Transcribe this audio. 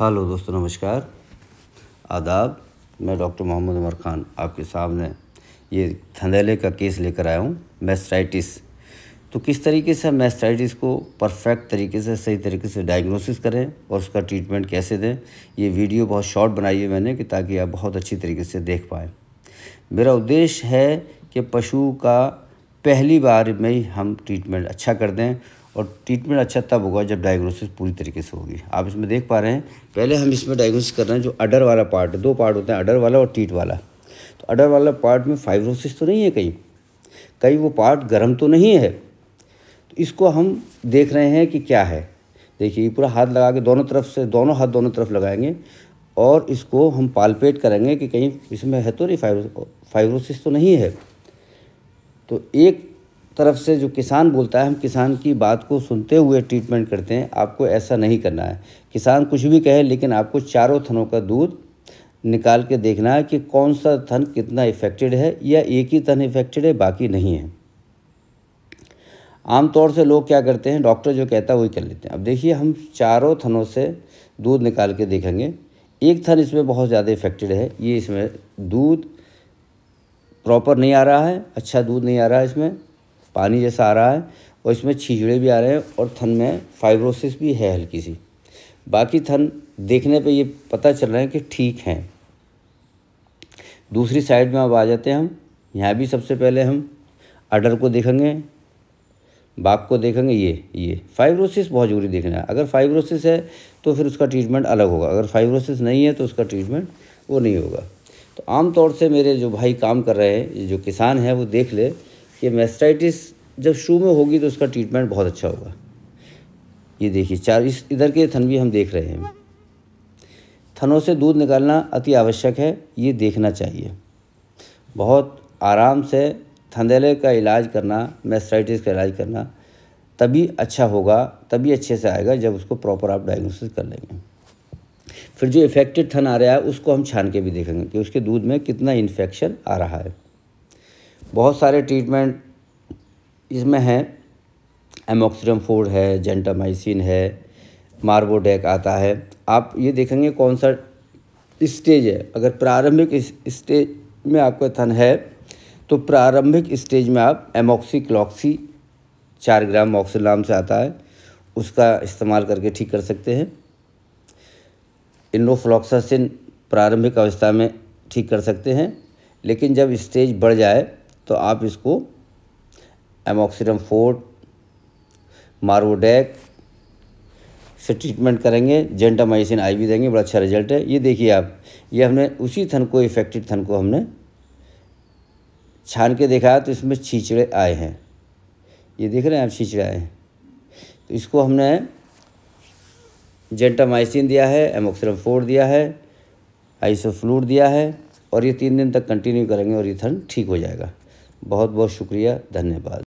hello दोस्तों नमस्कार आदाब मैं डॉक्टर मोहम्मद उमर खान आपके सामने ये थंदेले का केस लेकर आया हूँ मैस्टाइटिस तो किस तरीके से मैस्टाइटिस को परफेक्ट तरीके से सही तरीके से डायग्नोसिस करें और उसका ट्रीटमेंट कैसे दें ये वीडियो बहुत शॉर्ट बनाई है मैंने कि ताकि आप बहुत अच्छी तरीके से देख पाएँ मेरा उद्देश्य है कि पशु का पहली बार में ही हम ट्रीटमेंट अच्छा कर दें और ट्रीटमेंट अच्छा तब होगा जब डायग्नोसिस पूरी तरीके से होगी आप इसमें देख पा रहे हैं पहले हम इसमें डायग्नोसिस कर रहे हैं जो अडर वाला पार्ट है दो पार्ट होते हैं अडर वाला और टीट वाला तो अडर वाला पार्ट में फाइब्रोसिस तो नहीं है कहीं कहीं वो पार्ट गर्म तो नहीं है तो इसको हम देख रहे हैं कि क्या है देखिए पूरा हाथ लगा के दोनों तरफ से दोनों हाथ दोनों तरफ लगाएंगे और इसको हम पालपेट करेंगे कि कहीं इसमें है तो नहीं फाइब्रोसिस तो नहीं है तो एक तरफ से जो किसान बोलता है हम किसान की बात को सुनते हुए ट्रीटमेंट करते हैं आपको ऐसा नहीं करना है किसान कुछ भी कहे लेकिन आपको चारों थनों का दूध निकाल के देखना है कि कौन सा थन कितना इफेक्टेड है या एक ही थन इफेक्टेड है बाकी नहीं है आमतौर से लोग क्या करते हैं डॉक्टर जो कहता है वही कर लेते हैं अब देखिए हम चारों थनों से दूध निकाल के देखेंगे एक थन इसमें बहुत ज़्यादा इफेक्टेड है ये इसमें दूध प्रॉपर नहीं आ रहा है अच्छा दूध नहीं आ रहा है इसमें पानी जैसा आ रहा है और इसमें छिछड़े भी आ रहे हैं और थन में फाइब्रोसिस भी है हल्की सी बाकी थन देखने पे ये पता चल रहा है कि ठीक हैं दूसरी साइड में अब आ जाते हैं हम यहाँ भी सबसे पहले हम अडर को देखेंगे बाघ को देखेंगे ये ये फाइब्रोसिस बहुत जरूरी देखना है अगर फाइब्रोसिस है तो फिर उसका ट्रीटमेंट अलग होगा अगर फाइब्रोसिस नहीं है तो उसका ट्रीटमेंट वो नहीं होगा तो आमतौर से मेरे जो भाई काम कर रहे हैं जो किसान हैं वो देख ले ये मेस्टाइटिस जब शू में होगी तो उसका ट्रीटमेंट बहुत अच्छा होगा ये देखिए चार इस इधर के थन भी हम देख रहे हैं थनों से दूध निकालना अति आवश्यक है ये देखना चाहिए बहुत आराम से थंदेले का इलाज करना मेस्टाइटिस का इलाज करना तभी अच्छा होगा तभी अच्छे से आएगा जब उसको प्रॉपर आप डायग्नोसिस कर लेंगे फिर जो इफेक्टेड थन आ रहा है उसको हम छान के भी देखेंगे कि उसके दूध में कितना इन्फेक्शन आ रहा है बहुत सारे ट्रीटमेंट इसमें हैं एमोक्सरम फोर है जेंटामाइसिन है मार्बोडेक आता है आप ये देखेंगे कौन सा स्टेज है अगर प्रारंभिक स्टेज में आपका थन है तो प्रारंभिक स्टेज में आप एमोक्सीक्लॉक्सी चार ग्राम ऑक्सिलाम से आता है उसका इस्तेमाल करके ठीक कर सकते हैं इनोफ्लॉक्सासिन प्रारंभिक अवस्था में ठीक कर सकते हैं लेकिन जब स्टेज बढ़ जाए तो आप इसको एमोक्सीडम फोर्ट मार्वोडेक से ट्रीटमेंट करेंगे जेंटामाइसिन आई भी देंगे बड़ा अच्छा रिजल्ट है ये देखिए आप ये हमने उसी थन को इफेक्टेड थन को हमने छान के देखा तो इसमें छीचड़े आए हैं ये देख रहे हैं आप छीचड़े आए हैं तो इसको हमने जेंटामाइसिन दिया है एमोक्सीम फोर दिया है आइसोफ्लूड दिया है और ये तीन दिन तक कंटिन्यू करेंगे और ये थन ठीक हो जाएगा बहुत बहुत शुक्रिया धन्यवाद